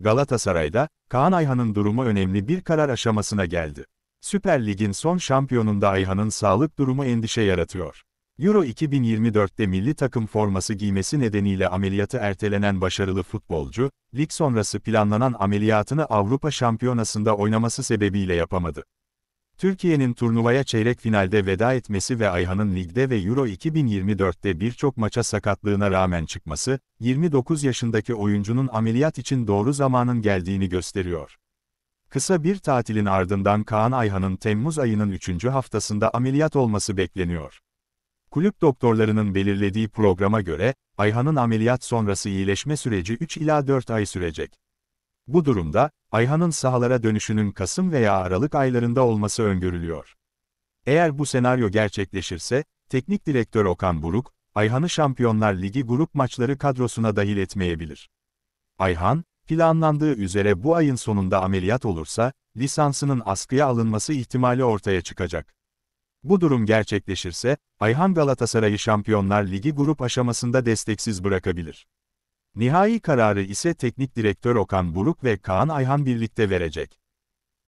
Galatasaray'da, Kaan Ayhan'ın durumu önemli bir karar aşamasına geldi. Süper Lig'in son şampiyonunda Ayhan'ın sağlık durumu endişe yaratıyor. Euro 2024'te milli takım forması giymesi nedeniyle ameliyatı ertelenen başarılı futbolcu, lig sonrası planlanan ameliyatını Avrupa Şampiyonası'nda oynaması sebebiyle yapamadı. Türkiye'nin turnuvaya çeyrek finalde veda etmesi ve Ayhan'ın ligde ve Euro 2024'te birçok maça sakatlığına rağmen çıkması, 29 yaşındaki oyuncunun ameliyat için doğru zamanın geldiğini gösteriyor. Kısa bir tatilin ardından Kaan Ayhan'ın Temmuz ayının 3. haftasında ameliyat olması bekleniyor. Kulüp doktorlarının belirlediği programa göre, Ayhan'ın ameliyat sonrası iyileşme süreci 3 ila 4 ay sürecek. Bu durumda, Ayhan'ın sahalara dönüşünün Kasım veya Aralık aylarında olması öngörülüyor. Eğer bu senaryo gerçekleşirse, teknik direktör Okan Buruk, Ayhan'ı Şampiyonlar Ligi grup maçları kadrosuna dahil etmeyebilir. Ayhan, planlandığı üzere bu ayın sonunda ameliyat olursa, lisansının askıya alınması ihtimali ortaya çıkacak. Bu durum gerçekleşirse, Ayhan Galatasaray'ı Şampiyonlar Ligi grup aşamasında desteksiz bırakabilir. Nihai kararı ise Teknik Direktör Okan Buruk ve Kaan Ayhan birlikte verecek.